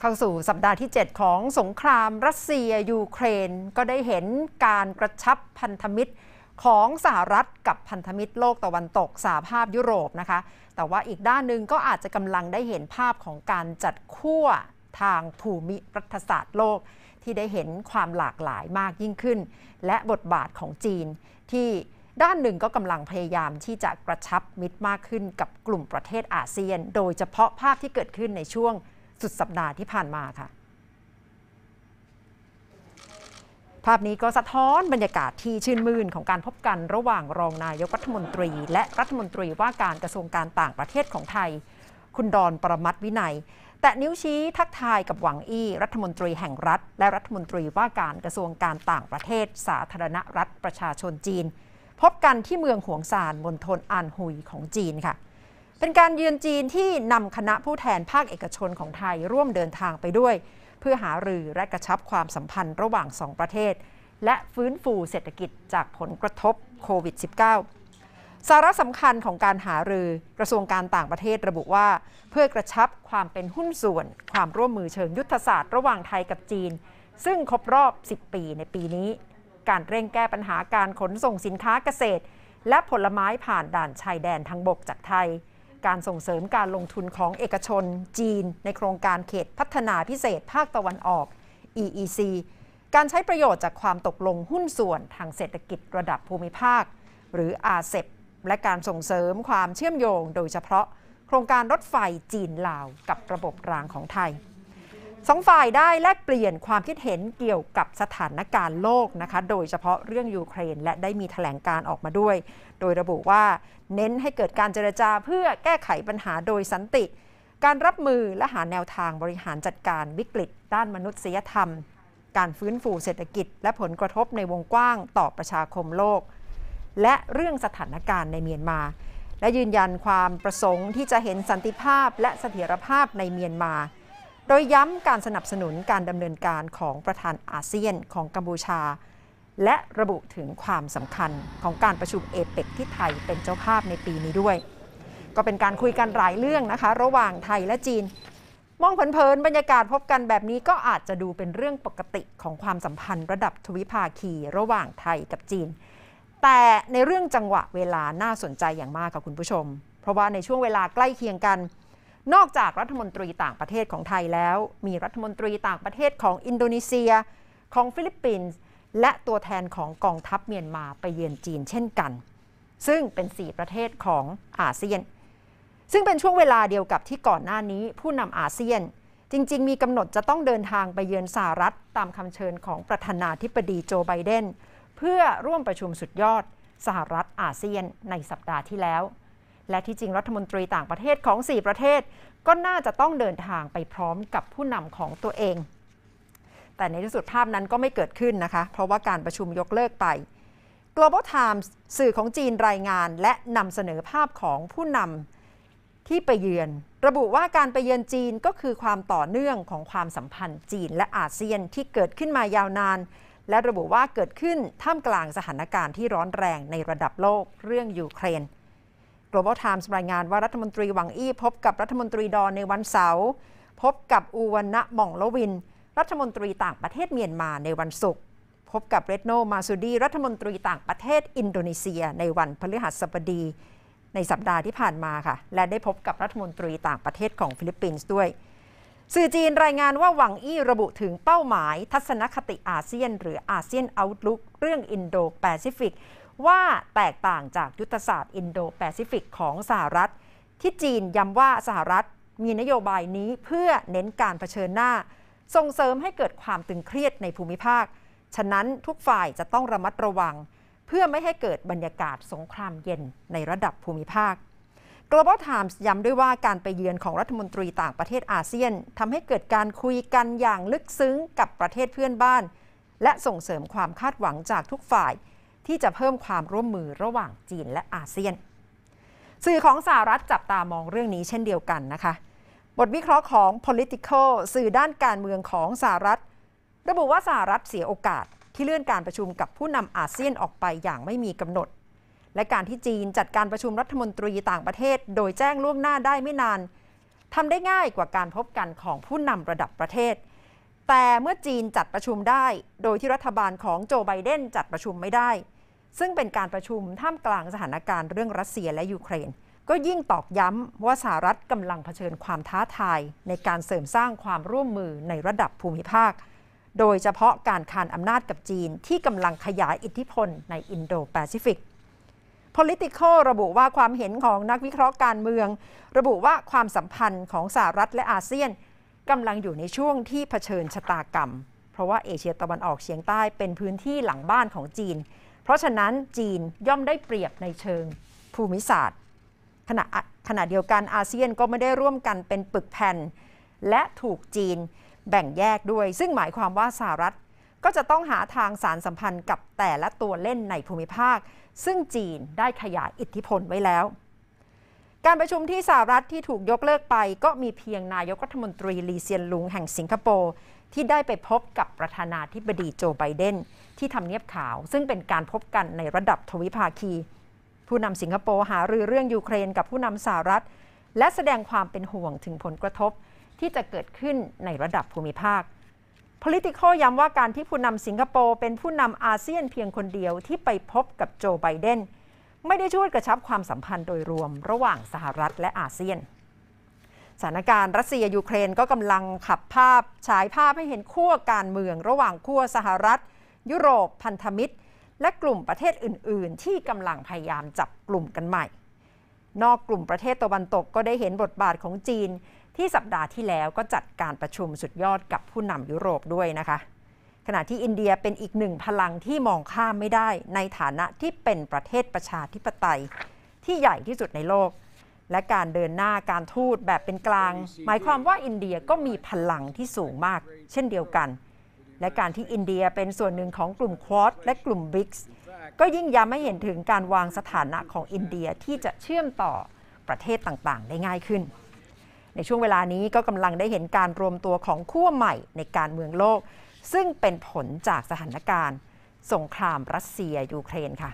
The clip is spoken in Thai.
เข้าสู่สัปดาห์ที่ 7 ของสงครามรัสเซียยูเครน ก็ได้เห็นการกระชับพันธมิตรของสหรัฐกับพันธมิตรโลกตะวันตกสหภาพยุโรปนะคะแต่ว่าอีกด้านหนึ่งก็อาจจะกำลังได้เห็นภาพของการจัดขั้วทางภูมิรัฐศาสตร์โลกที่ได้เห็นความหลากหลายมากยิ่งขึ้น และบทบาทของจีน ที่ด้านหนึ่งก็กำลังพยายามที่จะกระชับมิตรมากขึ้นกับกลุ่มประเทศอาเซียน โดยเฉพาะภาพที่เกิดขึ้นในช่วงสุดสัปดาห์ที่ผ่านมาค่ะ ภาพนี้ก็สะท้อนบรรยากาศที่ชื่นมื่นของการพบกันระหว่างรองนายกรัฐมนตรี และรัฐมนตรีว่าการกระทรวงการต่างประเทศของไทย คุณดอน ประมัตวินัย แต่นิ้วชี้ทักทายกับหวังอี้รัฐมนตรีแห่งรัฐ และรัฐมนตรีว่าการกระทรวงการต่างประเทศ สาธารณรัฐประชาชนจีน พบกันที่เมืองหวงซานมณฑลอันหุยของจีนค่ะเป็นการเยือนจีนที่นำคณะผู้แทนภาคเอกชนของไทยร่วมเดินทางไปด้วย เพื่อหารือ และกระชับความสัมพันธ์ระหว่างสองประเทศ และฟื้นฟูเศรษฐกิจจากผลกระทบโควิด -19 สาระสำคัญของการหารือกระทรวงการต่างประเทศระบุว่า เพื่อกระชับความเป็นหุ้นส่วนความร่วมมือเชิงยุทธศาสตร์ระหว่างไทยกับจีน ซึ่งครบรอบ 10 ปีในปีนี้ การเร่งแก้ปัญหาการขนส่งสินค้าเกษตร และผลไม้ผ่านด่านชายแดนทางบกจากไทยการส่งเสริมการลงทุนของเอกชนจีนในโครงการเขตพัฒนาพิเศษภาคตะวันออก EEC การใช้ประโยชน์จากความตกลงหุ้นส่วนทางเศรษฐกิจระดับภูมิภาคหรืออาเซบและการส่งเสริมความเชื่อมโยงโดยเฉพาะโครงการรถไฟจีนลาวกับระบบรางของไทยสองฝ่ายได้แลกเปลี่ยนความคิดเห็นเกี่ยวกับสถานการณ์โลกนะคะ โดยเฉพาะเรื่องยูเครน และได้มีถแถลงการออกมาด้วย โดยระบุว่า เน้นให้เกิดการเจรจาเพื่อแก้ไขปัญหาโดยสันติ การรับมือและหาแนวทางบริหารจัดการวิกฤต ด้านมนุษยธรรม การฟื้นฟูเศรษฐกิจและผลกระทบในวงกว้างต่อประชาคมโลก และเรื่องสถานการณ์ในเมียนมา และยืนยันความประสงค์ที่จะเห็นสันติภาพและเสถียรภาพในเมียนมาโดยย้ำการสนับสนุนการดำเนินการของประธานอาเซียนของกัมพูชา และระบุถึงความสำคัญของการประชุมเอเปกที่ไทยเป็นเจ้าภาพในปีนี้ด้วย ก็เป็นการคุยกันหลายเรื่องนะคะ ระหว่างไทยและจีน มองเผินๆบรรยากาศพบกันแบบนี้ก็อาจจะดูเป็นเรื่องปกติของความสัมพันธ์ระดับทวิภาคีระหว่างไทยกับจีน แต่ในเรื่องจังหวะเวลาน่าสนใจอย่างมากค่ะคุณผู้ชม เพราะว่าในช่วงเวลาใกล้เคียงกันนอกจากรัฐมนตรีต่างประเทศของไทยแล้ว มีรัฐมนตรีต่างประเทศของอินโดนีเซีย ของฟิลิปปินส์และตัวแทนของกองทัพเมียนมาไปเยือนจีนเช่นกัน ซึ่งเป็น 4 ประเทศของอาเซียน ซึ่งเป็นช่วงเวลาเดียวกับที่ก่อนหน้านี้ผู้นำอาเซียน จริงๆ มีกำหนดจะต้องเดินทางไปเยือนสหรัฐตามคำเชิญของประธานาธิบดีโจไบเดนเพื่อร่วมประชุมสุดยอด สหรัฐอาเซียน ในสัปดาห์ที่แล้วและที่จริงรัฐมนตรีต่างประเทศของ 4 ประเทศ ก็น่าจะต้องเดินทางไปพร้อมกับผู้นำของตัวเอง แต่ในที่สุดภาพนั้นก็ไม่เกิดขึ้นนะคะ เพราะว่าการประชุมยกเลิกไป Global Times สื่อของจีนรายงานและนำเสนอภาพของผู้นำที่ไปเยือน ระบุว่าการไปเยือนจีนก็คือความต่อเนื่องของความสัมพันธ์จีนและอาเซียนที่เกิดขึ้นมายาวนาน และระบุว่าเกิดขึ้นท่ามกลางสถานการณ์ที่ร้อนแรงในระดับโลกเรื่องยูเครน Global Times รายงานว่ารัฐมนตรีหวังอี้พบกับรัฐมนตรีดอนในวันเสาร์ พบกับอูวันนะมองลวิน รัฐมนตรีต่างประเทศเมียนมาในวันศุกร์พบกับเรตโน มาซูดีรัฐมนตรีต่างประเทศอินโดนีเซีย ในวันพฤหัสบดี ในสัปดาห์ที่ผ่านมาค่ะ และได้พบกับรัฐมนตรีต่างประเทศของฟิลิปปินส์ด้วยสื่อจีนรายงานว่าหวังอี้ระบุถึงเป้าหมาย ทัศนคติอาเซียน หรืออาเซียนเอาท์ลุกเรื่องอินโดแปซิฟิกว่าแตกต่างจากยุทธศาสตร์อินโดแปซิฟิกของสหรัฐ ที่จีนย้ำว่าสหรัฐมีนโยบายนี้เพื่อเน้นการเผชิญหน้า ส่งเสริมให้เกิดความตึงเครียดในภูมิภาค ฉะนั้นทุกฝ่ายจะต้องระมัดระวัง เพื่อไม่ให้เกิดบรรยากาศสงครามเย็นในระดับภูมิภาค Global Times ย้ำด้วยว่าการไปเยือนของรัฐมนตรีต่างประเทศอาเซียนทำให้เกิดการคุยกันอย่างลึกซึ้งกับประเทศเพื่อนบ้าน และส่งเสริมความคาดหวังจากทุกฝ่ายที่จะเพิ่มความร่วมมือระหว่างจีนและอาเซียน สื่อของสหรัฐจับตามองเรื่องนี้เช่นเดียวกันนะคะ บทวิเคราะห์ของ political สื่อด้านการเมืองของสหรัฐ ระบุว่าสหรัฐเสียโอกาสที่เลื่อนการประชุมกับผู้นำอาเซียนออกไปอย่างไม่มีกำหนด และการที่จีนจัดการประชุมรัฐมนตรีต่างประเทศ โดยแจ้งล่วงหน้าได้ไม่นานทำได้ง่ายกว่าการพบกันของผู้นำระดับประเทศ แต่เมื่อจีนจัดประชุมได้ โดยที่รัฐบาลของโจไบเดนจัดประชุมไม่ได้ซึ่งเป็นการประชุมท่ามกลางสถานการณ์เรื่องรัสเซียและยูเครน ก็ยิ่งตอกย้ำว่าสหรัฐกำลังเผชิญความท้าทายในการเสริมสร้างความร่วมมือในระดับภูมิภาค โดยเฉพาะการคานอำนาจกับจีนที่กำลังขยายอิทธิพลในอินโดแปซิฟิก Political ระบุว่าความเห็นของนักวิเคราะห์การเมือง ระบุว่าความสัมพันธ์ของสหรัฐและอาเซียนกำลังอยู่ในช่วงที่เผชิญชะตากรรม เพราะว่าเอเชียตะวันออกเฉียงใต้เป็นพื้นที่หลังบ้านของจีนเพราะฉะนั้นจีนย่อมได้เปรียบในเชิงภูมิศาสตร์ขณะขณะเดียวกันอาเซียนก็ไม่ได้ร่วมกันเป็นปึกแผ่น และถูกจีนแบ่งแยกด้วย ซึ่งหมายความว่าสหรัฐก็จะต้องหาทางสารสัมพันธ์กับแต่ละตัวเล่นในภูมิภาค ซึ่งจีนได้ขยายอิทธิพลไว้แล้วการประชุมที่สหรัฐที่ถูกยกเลิกไป ก็มีเพียงนายกรัฐมนตรี ลีเซียนลุงแห่งสิงคโปร์ที่ได้ไปพบกับประธานาธิบดีโจไบเดนที่ทำเนียบขาว ซึ่งเป็นการพบกันในระดับทวิภาคี ผู้นำสิงคโปร์หารือเรื่องยูเครนกับผู้นำสหรัฐ และแสดงความเป็นห่วงถึงผลกระทบ ที่จะเกิดขึ้นในระดับภูมิภาค political ย้ำว่าการที่ผู้นำสิงคโปร์เป็นผู้นำอาเซียนเพียงคนเดียวที่ไปพบกับโจไบเดนไม่ได้ช่วยกระชับความสัมพันธ์โดยรวมระหว่างสหรัฐและอาเซียน สถานการณ์รัสเซียยูเครนก็กำลังขับภาพ ฉายภาพให้เห็นขั้วการเมือง ระหว่างขั้วสหรัฐ ยุโรปพันธมิตรและกลุ่มประเทศอื่นๆ ที่กำลังพยายามจับกลุ่มกันใหม่ นอกกลุ่มประเทศตะวันตกก็ได้เห็นบทบาทของจีนที่สัปดาห์ที่แล้วก็จัดการประชุมสุดยอดกับผู้นำยุโรปด้วยนะคะขณะที่อินเดียเป็นอีกหนึ่งพลังที่มองข้ามไม่ได้ในฐานะที่เป็นประเทศประชาธิปไตย ที่ใหญ่ที่สุดในโลก และการเดินหน้าการทูตแบบเป็นกลาง หมายความว่าอินเดียก็มีพลังที่สูงมาก เช่นเดียวกัน และการที่อินเดียเป็นส่วนหนึ่งของกลุ่มควอตและกลุ่มบิ๊กก็ยิ่งย้ำให้เห็นถึงการวางสถานะของอินเดียที่จะเชื่อมต่อประเทศต่างๆ ได้ง่ายขึ้น ในช่วงเวลานี้ก็กำลังได้เห็นการรวมตัวของขั้วใหม่ในการเมืองโลกซึ่งเป็นผลจากสถานการณ์สงครามรัสเซียยูเครนค่ะ